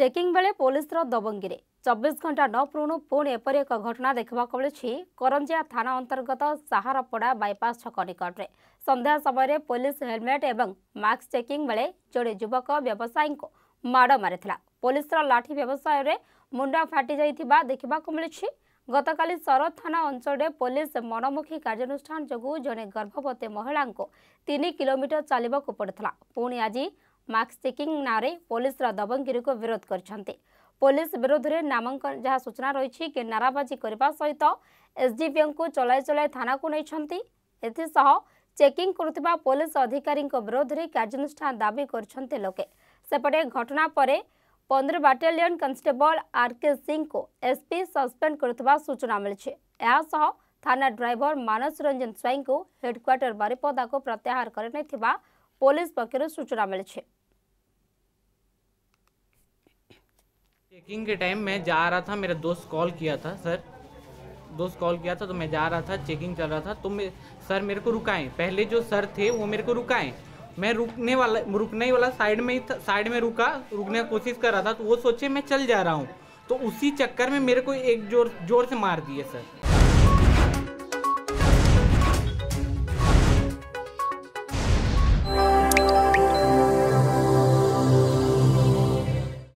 checking ବେଳେ ପୋଲିସର ଦବଙ୍ଗିରେ ଚବିଶ ଘଣ୍ଟା ନ ପୁରୁଣୁ ପୁଣି ଏପରି ଏକ ଘଟଣା ଦେଖିବାକୁ ମିଳିଛି କରଞ୍ଜିଆ ଥାନା ଅନ୍ତର୍ଗତ ସାହାରପଡ଼ା ବାଇପାସ୍ ଛକ ନିକଟରେ ସନ୍ଧ୍ୟା ସମୟରେ ପୋଲିସ ହେଲମେଟ୍ ଏବଂ ମାସ୍କ ଚେକିଂ ବେଳେ ଜଣେ ଯୁବକ ବ୍ୟବସାୟୀଙ୍କୁ ମାଡ଼ ମାରିଥିଲା ପୋଲିସର ଲାଠି ବ୍ୟବସାୟରେ ମୁଣ୍ଡ ଫାଟି ଯାଇଥିବା ଦେଖିବାକୁ ମିଳିଛି ଗତକାଲି ଶରତ ଥାନା ଅଞ୍ଚଳରେ ପୋଲିସ ମନମୁଖୀ କାର୍ଯ୍ୟାନୁଷ୍ଠାନ ଯୋଗୁଁ ଜଣେ ଗର୍ଭବତୀ ମହିଳାଙ୍କୁ ତିନି କିଲୋମିଟର ଚାଲିବାକୁ ପଡ଼ିଥିଲା ପୁଣି ଆଜି ମାସ୍କ ଚେକିଂ ନାଁରେ ପୋଲିସର ଦବଙ୍ଗିରିକୁ ବିରୋଧ କରିଛନ୍ତି ପୋଲିସ ବିରୋଧରେ ନାମାଙ୍କନ ଯାହା ସୂଚନା ରହିଛି କି ନାରାବାଜି କରିବା ସହିତ ଏସ୍ଡିପିଓଙ୍କୁ ଚଲାଇ ଚଲାଇ ଥାନାକୁ ନେଇଛନ୍ତି ଏଥିସହ ଚେକିଂ କରୁଥିବା ପୋଲିସ ଅଧିକାରୀଙ୍କ ବିରୋଧରେ କାର୍ଯ୍ୟାନୁଷ୍ଠାନ ଦାବି କରିଛନ୍ତି ଲୋକେ ସେପଟେ ଘଟଣା ପରେ ପନ୍ଦର ବାଟାଲିୟନ କନଷ୍ଟେବଲ ଆର୍ କେ ସିଂଙ୍କୁ ଏସ୍ପି ସସ୍ପେଣ୍ଡ କରୁଥିବା ସୂଚନା ମିଳିଛି ଏହାସହ ଥାନା ଡ୍ରାଇଭର ମାନସ ରଞ୍ଜନ ସ୍ୱାଇଁଙ୍କୁ ହେଡ୍କ୍ୱାର୍ଟର ବାରିପଦାକୁ ପ୍ରତ୍ୟାହାର କରିନେଇଥିବା ପୋଲିସ ପକ୍ଷରୁ ସୂଚନା ମିଳିଛି चेकिंग के टाइम मैं जा रहा था मेरा दोस्त कॉल किया था सर दोस्त कॉल किया था तो मैं जा रहा था चेकिंग चल रहा था तो मैं सर मेरे को रुकाएं पहले जो सर थे वो मेरे को रुकाएं मैं रुकने वाला रुकने वाला साइड में ही था साइड में रुका रुकने की कोशिश कर रहा था तो वो सोचे मैं चल जा रहा हूँ तो उसी चक्कर में मेरे को एक जोर जोर से मार दिए सर